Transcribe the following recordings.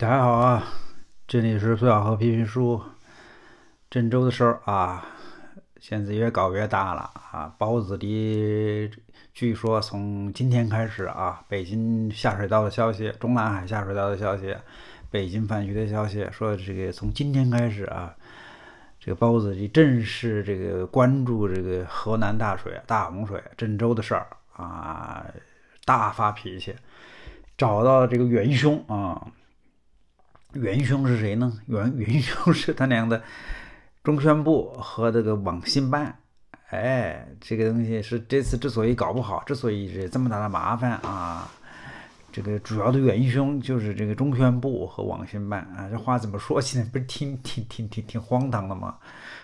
大家好啊，这里是苏小河批评书。郑州的事儿啊，现在越搞越大了啊。包子的据说从今天开始啊，北京下水道的消息、中南海下水道的消息、北京饭局的消息，说这个从今天开始啊，这个包子的正式这个关注这个河南大水、大洪水、郑州的事儿啊，大发脾气，找到这个元凶啊。元凶是谁呢？元 元凶是他娘的中宣部和这个网信办。哎，这个东西是这次之所以搞不好，之所以这么大的麻烦啊，这个主要的元凶就是这个中宣部和网信办啊。这话怎么说起来，不是挺挺挺挺挺荒唐的吗？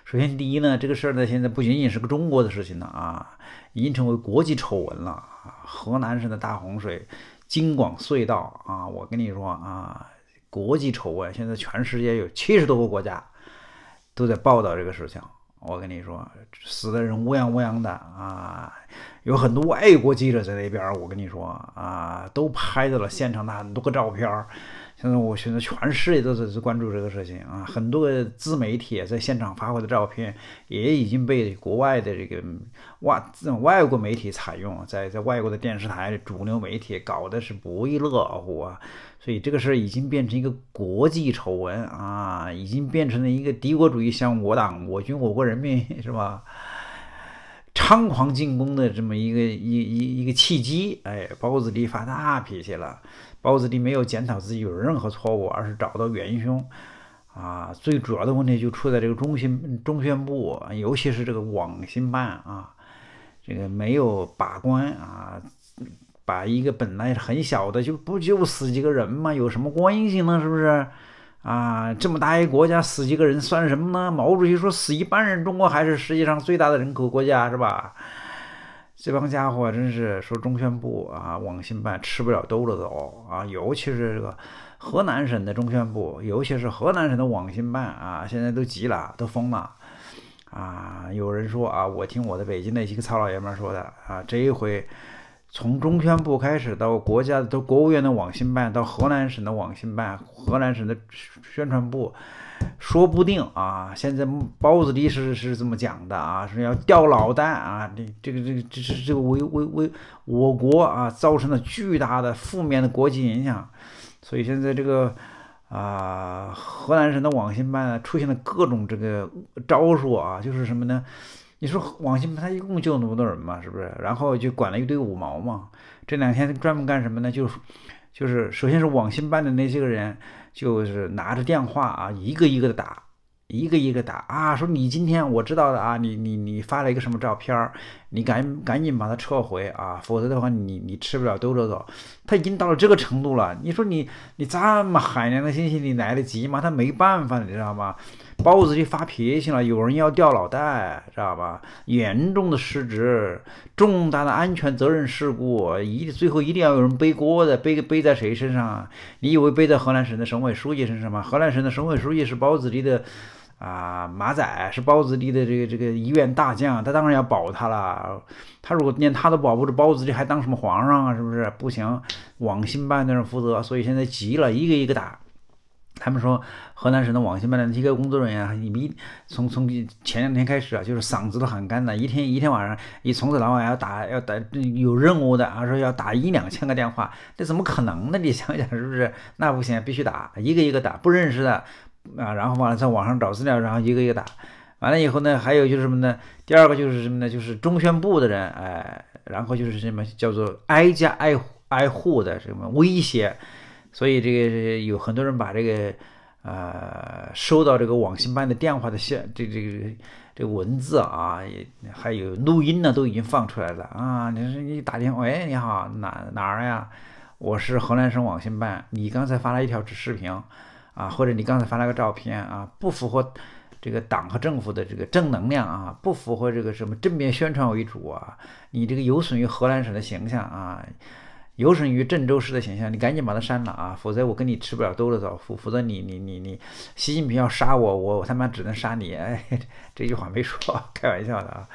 首先，第一呢，这个事儿呢，现在不仅仅是个中国的事情了啊，已经成为国际丑闻了。河南省的大洪水，京广隧道啊，我跟你说啊。国际丑闻，现在全世界有七十多个国家都在报道这个事情。我跟你说，死的人乌央乌央的啊，有很多外国记者在那边。我跟你说啊，都拍到了现场的很多个照片。现在，我现在全世界都在关注这个事情啊。很多个自媒体在现场发回的照片也已经被国外的这个外外国媒体采用，在在外国的电视台、主流媒体搞的是不亦乐乎啊。所以这个事儿已经变成一个国际丑闻啊，已经变成了一个敌国主义向我党、我军、我国人民是吧，猖狂进攻的这么一个一一一个契机。哎，包子弟发大脾气了，包子弟没有检讨自己有任何错误，而是找到元凶啊，最主要的问题就出在这个中心、中宣部，尤其是这个网信办啊，这个没有把关啊。把一个本来很小的就不就死几个人吗？有什么关系呢？是不是？啊，这么大一个国家，死几个人算什么呢？毛主席说，死一般人，中国还是世界上最大的人口国家，是吧？这帮家伙真是说中宣部啊，网信办吃不了兜着走啊！尤其是这个河南省的中宣部，尤其是河南省的网信办啊，现在都急了，都疯了啊！有人说啊，我听我的北京的一个曹老爷们说的啊，这一回。从中宣部开始，到国家的、到国务院的网信办，到河南省的网信办，河南省的宣传部，说不定啊，现在包子历是是这么讲的啊，是要掉脑袋啊！这、这个、这、个这、是这个为、为、为我国啊造成了巨大的负面的国际影响，所以现在这个啊，河南省的网信办出现了各种这个招数啊，就是什么呢？你说网信办他一共就那么多人嘛，是不是？然后就管了一堆五毛嘛。这两天专门干什么呢？就就是首先是网信办的那些个人，就是拿着电话啊，一个一个的打，一个一个打啊。说你今天我知道的啊，你你你发了一个什么照片儿，你赶赶紧把它撤回啊，否则的话你你吃不了兜着走。他已经到了这个程度了，你说你你这么海量的信息你来得及吗？他没办法，你知道吗？包子弟发脾气了，有人要掉脑袋，知道吧？严重的失职，重大的安全责任事故，一最后一定要有人背锅的，背背在谁身上？你以为背在河南省的省委书记身上吗？河南省的省委书记是包子弟的啊马仔，是包子弟的这个这个一员大将，他当然要保他了。他如果连他都保不住，包子弟还当什么皇上啊？是不是不行？网信办的人负责，所以现在急了，一个一个打。他们说，河南省的网信办的一个工作人员，你从从前两天开始啊，就是嗓子都喊干了，一天一天晚上，一从早到晚要打要打有任务的，啊说要打一两千个电话，这怎么可能呢？你想想是不是？那不行，必须打一个一个打，不认识的啊，然后完了在网上找资料，然后一个一个打，完了以后呢，还有就是什么呢？第二个就是什么呢？就是中宣部的人，哎，然后就是什么叫做挨家挨挨户的什么威胁。所以这个有很多人把这个，呃，收到这个网信办的电话的线，这这个这个文字啊，也还有录音呢，都已经放出来了啊。你说你打电话，喂，你好，哪哪儿呀？我是河南省网信办，你刚才发了一条视频啊，或者你刚才发了个照片啊，不符合这个党和政府的这个正能量啊，不符合这个什么正面宣传为主啊，你这个有损于河南省的形象啊。有损于郑州市的形象，你赶紧把它删了啊！否则我跟你吃不了兜着走。否否则你你你你，习近平要杀我，我我他妈只能杀你。哎，这句话没说，开玩笑的啊，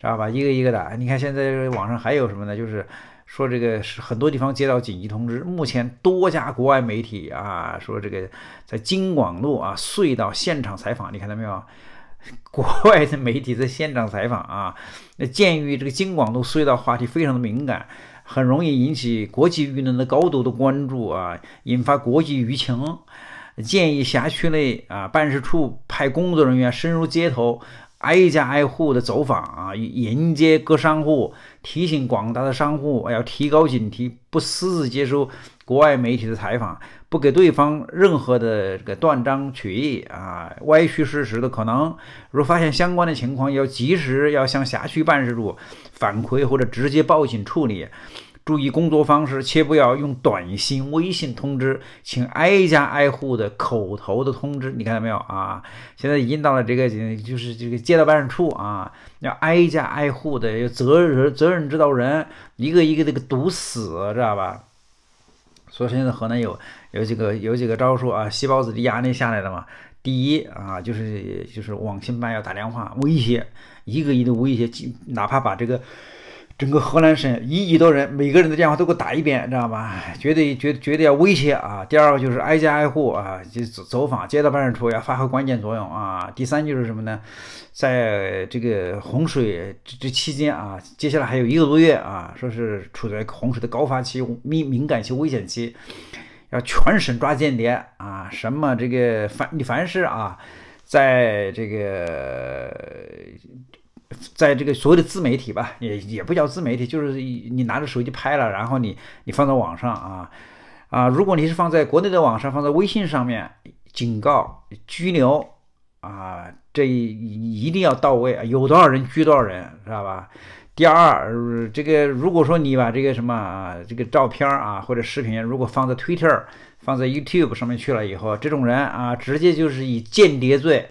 知道吧？一个一个的，你看现在网上还有什么呢？就是说这个很多地方接到紧急通知，目前多家国外媒体啊说这个在京广路啊隧道现场采访，你看到没有？国外的媒体在现场采访啊。那鉴于这个京广路隧道话题非常的敏感。很容易引起国际舆论的高度的关注啊，引发国际舆情。建议辖区内啊，办事处派工作人员深入街头。挨家挨户的走访啊，迎接各商户，提醒广大的商户要提高警惕，不私自接受国外媒体的采访，不给对方任何的这个断章取义啊、歪曲事实的可能。如发现相关的情况，要及时要向辖区办事处反馈或者直接报警处理。注意工作方式，切不要用短信、微信通知，请挨家挨户的口头的通知。你看到没有啊？现在已经到了这个，就是这个街道办事处啊，要挨家挨户的，有责任责任指导人，一个一个这个堵死，知道吧？所以现在河南有有几个有几个招数啊，细胞子的压力下来了嘛。第一啊，就是就是网信办要打电话威胁，一个一个威胁，哪怕把这个。整个河南省一亿多人，每个人的电话都给我打一遍，知道吧？绝对、绝、绝对要威胁啊！第二个就是挨家挨户啊，就走走访，街道办事处要发挥关键作用啊！第三就是什么呢？在这个洪水这这期间啊，接下来还有一个多月啊，说是处在洪水的高发期、敏敏感期、危险期，要全省抓间谍啊！什么这个凡你凡是啊，在这个。在这个所谓的自媒体吧，也也不叫自媒体，就是你拿着手机拍了，然后你你放到网上啊啊，如果你是放在国内的网上，放在微信上面，警告、拘留啊，这一定要到位啊，有多少人拘多少人，知道吧？第二，这个如果说你把这个什么啊，这个照片啊或者视频，如果放在 Twitter、放在 YouTube 上面去了以后，这种人啊，直接就是以间谍罪。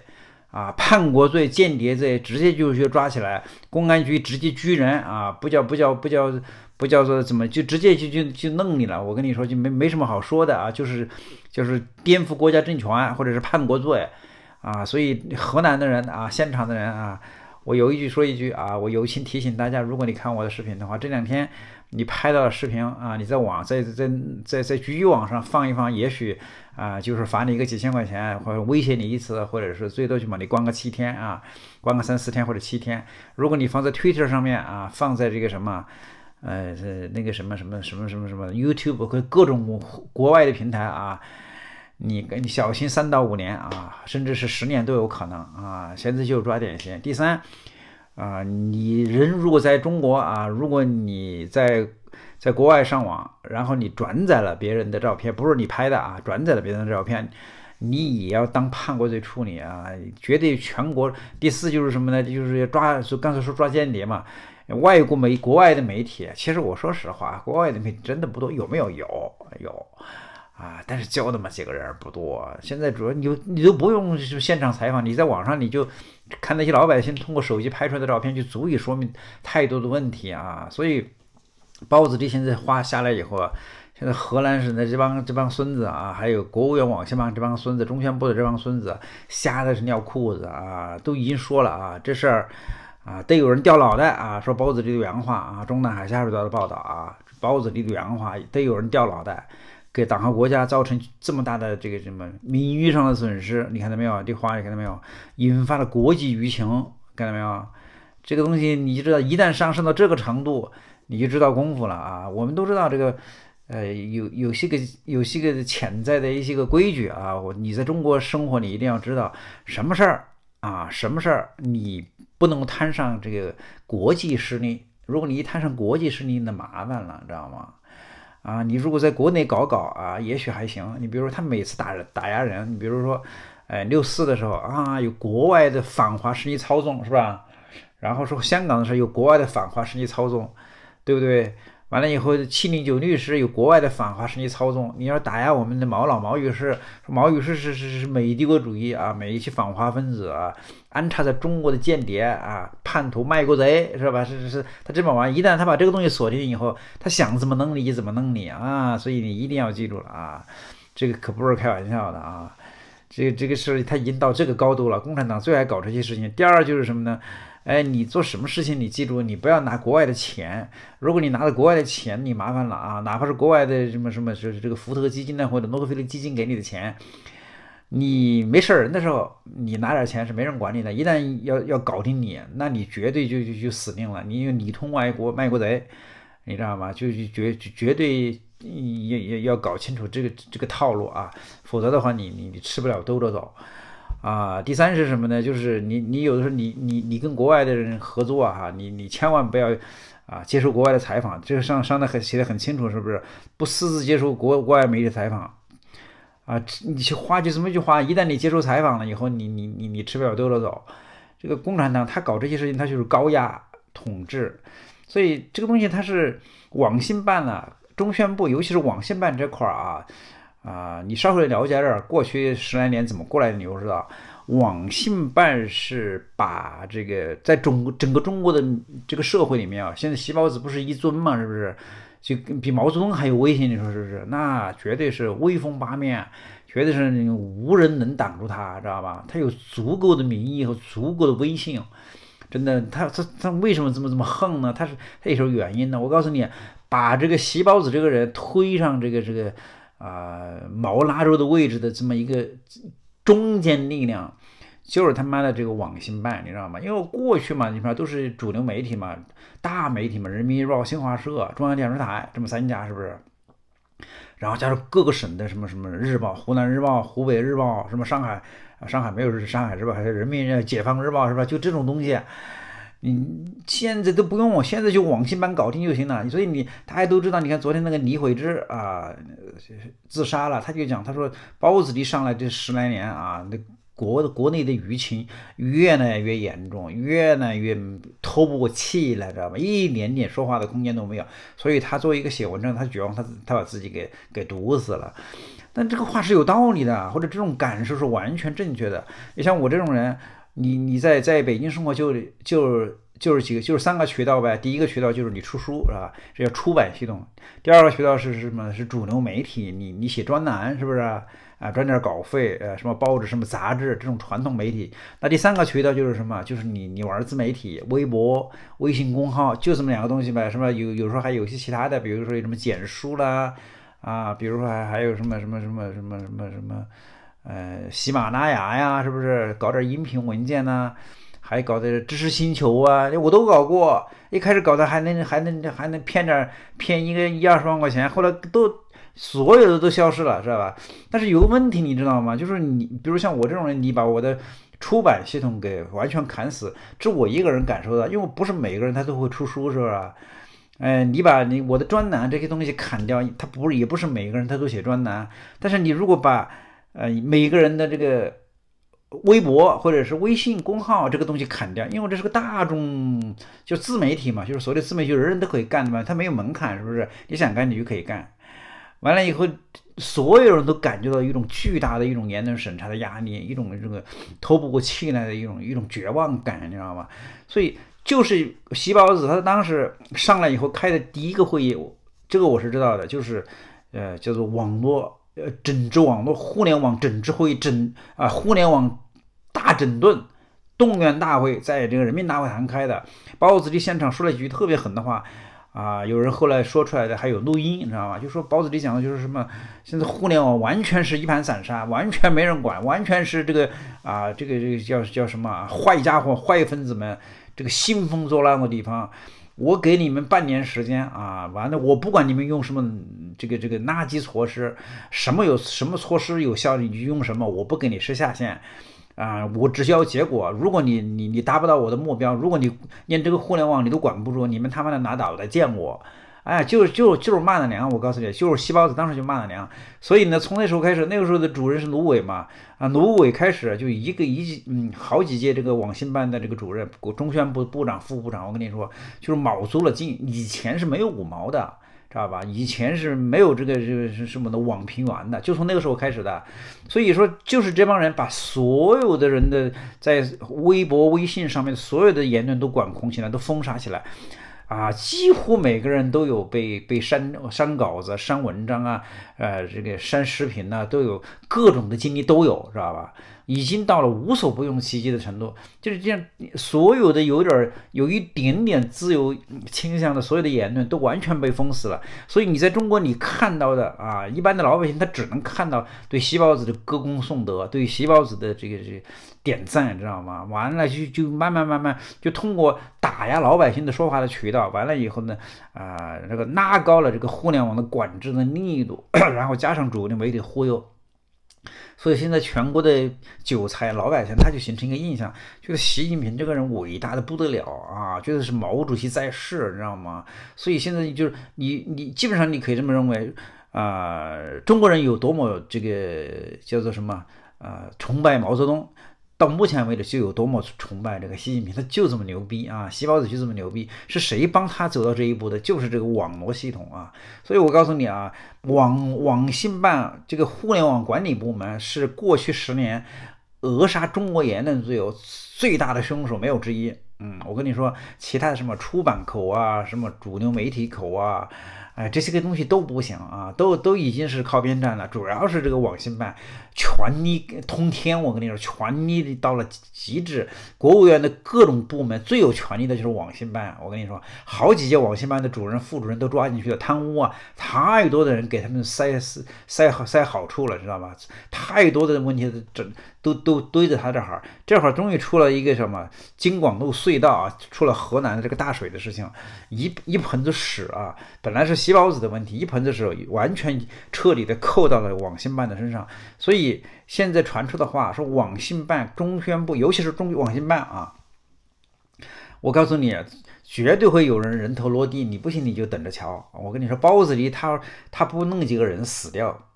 啊，叛国罪、间谍罪，直接就去抓起来，公安局直接拘人啊，不叫不叫不叫不叫做怎么，就直接就就就弄你了。我跟你说，就没没什么好说的啊，就是就是颠覆国家政权或者是叛国罪啊，所以河南的人啊，现场的人啊。我有一句说一句啊，我友情提醒大家，如果你看我的视频的话，这两天你拍到的视频啊，你在网在在在在在局域网上放一放，也许啊，就是罚你一个几千块钱，或者威胁你一次，或者是最多就嘛，你关个七天啊，关个三四天或者七天。如果你放在 Twitter 上面啊，放在这个什么，呃，是那个什么什么什么什么什么 YouTube 和各种国外的平台啊。你跟你小心三到五年啊，甚至是十年都有可能啊。现在就抓典型。第三啊，你人如果在中国啊，如果你在在国外上网，然后你转载了别人的照片，不是你拍的啊，转载了别人的照片，你也要当叛国罪处理啊，绝对全国。第四就是什么呢？就是要抓，就刚才说抓间谍嘛。外国媒国外的媒体，其实我说实话，国外的媒体真的不多。有没有？有有。啊，但是教的嘛几个人不多，现在主要你你都不用现场采访，你在网上你就看那些老百姓通过手机拍出来的照片，就足以说明太多的问题啊。所以，包子地现在话下来以后啊，现在河南省的这帮这帮孙子啊，还有国务院网信办这帮孙子，中宣部的这帮孙子，吓得是尿裤子啊，都已经说了啊，这事儿啊得有人掉脑袋啊，说包子这的原话啊，中南海下水道的报道啊，包子这的原话得有人掉脑袋。给党和国家造成这么大的这个什么名誉上的损失，你看到没有？这话你看到没有？引发了国际舆情，看到没有？这个东西你就知道，一旦上升到这个程度，你就知道功夫了啊！我们都知道这个，呃，有有些个有些个潜在的一些个规矩啊。我你在中国生活，你一定要知道什么事儿啊？什么事儿你不能摊上这个国际势力？如果你一摊上国际势力，那麻烦了，知道吗？啊，你如果在国内搞搞啊，也许还行。你比如说他每次打人打压人，你比如说，哎，六四的时候啊，有国外的反华实力操纵是吧？然后说香港的时候有国外的反华实力操纵，对不对？完了以后七零九律师有国外的反华实力操纵，你要打压我们的毛老毛女士，毛女士是是是美帝国主义啊，美系反华分子啊。安插在中国的间谍啊，叛徒、卖国贼，是吧？是是是，他这么玩，一旦他把这个东西锁定以后，他想怎么弄你，怎么弄你啊！所以你一定要记住了啊，这个可不是开玩笑的啊，这这个事他已经到这个高度了。共产党最爱搞这些事情。第二就是什么呢？哎，你做什么事情，你记住，你不要拿国外的钱。如果你拿了国外的钱，你麻烦了啊！哪怕是国外的什么什么，就是这个福特基金呢，或者洛克菲勒基金给你的钱。你没事儿，那时候你拿点钱是没人管你的。一旦要要搞定你，那你绝对就就死定了。你你通外国卖国贼，你知道吗？就就绝绝对要要要搞清楚这个这个套路啊，否则的话你你你吃不了兜着走啊。第三是什么呢？就是你你有的时候你你你跟国外的人合作哈，你你千万不要啊接受国外的采访。这个上上的很写的很清楚，是不是？不私自接受国国外媒体采访。啊，你去花就怎么去花？一旦你接受采访了以后，你你你你吃不了兜着走。这个共产党他搞这些事情，他就是高压统治。所以这个东西他是网信办了，中宣部，尤其是网信办这块儿啊啊，你稍微了解点儿过去十来年怎么过来的，你都知道。网信办是把这个在中整个中国的这个社会里面啊，现在习包子不是一尊嘛，是不是？就比毛泽东还有威信，你说是不是？那绝对是威风八面，绝对是无人能挡住他，知道吧？他有足够的民意和足够的威信，真的，他他他为什么这么这么横呢？他是他有什么原因呢？我告诉你，把这个习包子这个人推上这个这个啊毛腊肉的位置的这么一个中间力量。就是他妈的这个网信办，你知道吗？因为过去嘛，你说都是主流媒体嘛，大媒体嘛，人民日报、新华社、中央电视台这么三家，是不是？然后加上各个省的什么什么日报，湖南日报、湖北日报，什么上海，上海没有是上海日报，还是人民解放日报是吧？就这种东西，你现在都不用，现在就网信办搞定就行了。所以你大家都知道，你看昨天那个李慧芝啊，自杀了，他就讲，他说包子弟上来这十来年啊，那。国国内的舆情越来越严重，越来越透不过气来，知道吧？一点点说话的空间都没有。所以他作为一个写文章，他绝望，他他把自己给给毒死了。但这个话是有道理的，或者这种感受是完全正确的。你像我这种人，你你在在北京生活，就就就是几个，就是三个渠道呗。第一个渠道就是你出书，是吧？这叫出版系统。第二个渠道是什么？是主流媒体，你你写专栏，是不是？啊，赚点稿费，呃，什么报纸、什么杂志，这种传统媒体。那第三个渠道就是什么？就是你你玩自媒体，微博、微信公号，就这么两个东西呗。什么有有时候还有些其他的，比如说有什么简书啦，啊，比如说还还有什么什么什么什么什么什么，呃，喜马拉雅呀，是不是搞点音频文件呐？还搞的知识星球啊，我都搞过，一开始搞的还能还能还能骗点骗一个一二十万块钱，后来都。所有的都消失了，知道吧？但是有个问题，你知道吗？就是你，比如像我这种人，你把我的出版系统给完全砍死，这我一个人感受的，因为不是每个人他都会出书，是不是？哎，你把你我的专栏这些东西砍掉，他不也不是每个人他都写专栏。但是你如果把呃每个人的这个微博或者是微信公号这个东西砍掉，因为这是个大众，就自媒体嘛，就是所谓的自媒体，人人都可以干的嘛，他没有门槛，是不是？你想干你就可以干。完了以后，所有人都感觉到一种巨大的一种言论审查的压力，一种这个透不过气来的一种一种绝望感，你知道吗？所以就是习包子，他当时上来以后开的第一个会议，这个我是知道的，就是呃叫做网络呃整治网络互联网整治会议整啊互联网大整顿动员大会，在这个人民大会堂开的，包子就现场说了几句特别狠的话。啊，有人后来说出来的还有录音，你知道吗？就说保子里讲的，就是什么现在互联网完全是一盘散沙，完全没人管，完全是这个啊，这个这个叫叫什么坏家伙、坏分子们这个兴风作浪的地方。我给你们半年时间啊，完了我不管你们用什么这个这个垃圾措施，什么有什么措施有效你就用什么，我不给你设下限。啊，我只需要结果。如果你你你达不到我的目标，如果你连这个互联网你都管不住，你们他妈的拿刀的见我！哎，就就就是骂了娘，我告诉你，就是西包子当时就骂了娘。所以呢，从那时候开始，那个时候的主任是卢伟嘛，啊，卢伟开始就一个一嗯好几届这个网信办的这个主任，中宣部部长、副部长，我跟你说，就是卯足了劲，以前是没有五毛的。知道吧？以前是没有这个这个什么的网评员的，就从那个时候开始的。所以说，就是这帮人把所有的人的在微博、微信上面所有的言论都管控起来，都封杀起来，啊，几乎每个人都有被被删删稿子、删文章啊，呃，这个删视频呐，都有各种的经历都有，知道吧？已经到了无所不用其极的程度，就是这样，所有的有点儿有一点点自由倾向的所有的言论都完全被封死了。所以你在中国，你看到的啊，一般的老百姓他只能看到对习包子的歌功颂德，对习包子的这个这个、点赞，知道吗？完了就就慢慢慢慢就通过打压老百姓的说法的渠道，完了以后呢，啊，这个拉高了这个互联网的管制的力度，然后加上主流媒体忽悠。所以现在全国的韭菜老百姓，他就形成一个印象，觉得习近平这个人伟大的不得了啊，觉得是毛主席在世，你知道吗？所以现在就是你你基本上你可以这么认为啊，中国人有多么这个叫做什么啊崇拜毛泽东。到目前为止就有多么崇拜这个习近平，他就这么牛逼啊！习包子就这么牛逼，是谁帮他走到这一步的？就是这个网络系统啊！所以我告诉你啊，网网信办这个互联网管理部门是过去十年扼杀中国言论自由最大的凶手，没有之一。嗯，我跟你说，其他的什么出版口啊，什么主流媒体口啊。哎，这些个东西都不行啊，都都已经是靠边站了。主要是这个网信办权力通天，我跟你说，权力到了极致。国务院的各种部门最有权力的就是网信办，我跟你说，好几届网信办的主任、副主任都抓进去了贪污啊，太多的人给他们塞私塞好塞好处了，知道吧？太多的问题整都都堆在他这哈儿。这会儿终于出了一个什么京广路隧道啊，出了河南的这个大水的事情，一一盆子屎啊，本来是。洗包子的问题，一盆子水完全彻底的扣到了网信办的身上，所以现在传出的话说，网信办、中宣部，尤其是中网信办啊，我告诉你，绝对会有人人头落地，你不行你就等着瞧。我跟你说，包子里他他不弄几个人死掉，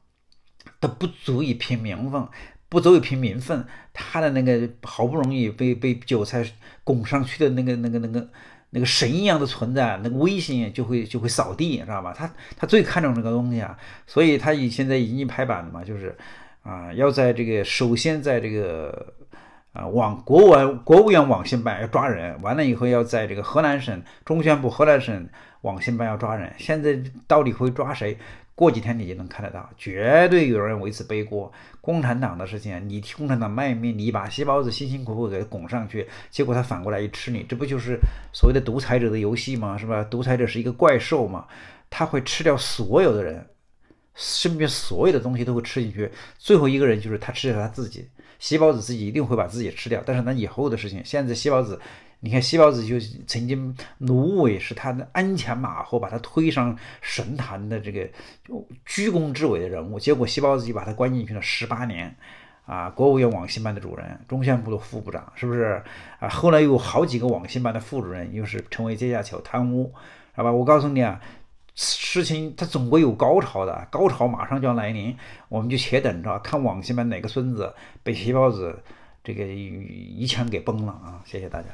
都不足以平民愤，不足以凭民愤，他的那个好不容易被被韭菜拱上去的那个那个那个。那个神一样的存在，那个微信就会就会扫地，知道吧？他他最看重这个东西啊，所以他已现在已经拍板了嘛，就是啊，要在这个首先在这个啊网国网国务院网信办要抓人，完了以后要在这个河南省中宣部河南省网信办要抓人，现在到底会抓谁？过几天你就能看得到，绝对有人为此背锅。共产党的事情，你替共产党卖命，你把细胞子辛辛苦苦给拱上去，结果他反过来一吃你，这不就是所谓的独裁者的游戏吗？是吧？独裁者是一个怪兽嘛，他会吃掉所有的人，身边所有的东西都会吃进去，最后一个人就是他吃掉他自己。细胞子自己一定会把自己吃掉，但是那以后的事情，现在细胞子。你看，西包子就曾经芦苇是他的鞍前马后，把他推上神坛的这个就居功至伟的人物。结果西包子就把他关进去了十八年，啊，国务院网信办的主任，中宣部的副部长，是不是啊？后来有好几个网信办的副主任又是成为阶下囚，贪污，好吧？我告诉你啊，事情它总归有高潮的，高潮马上就要来临，我们就且等着看网信办哪个孙子被西包子这个一枪给崩了啊！谢谢大家。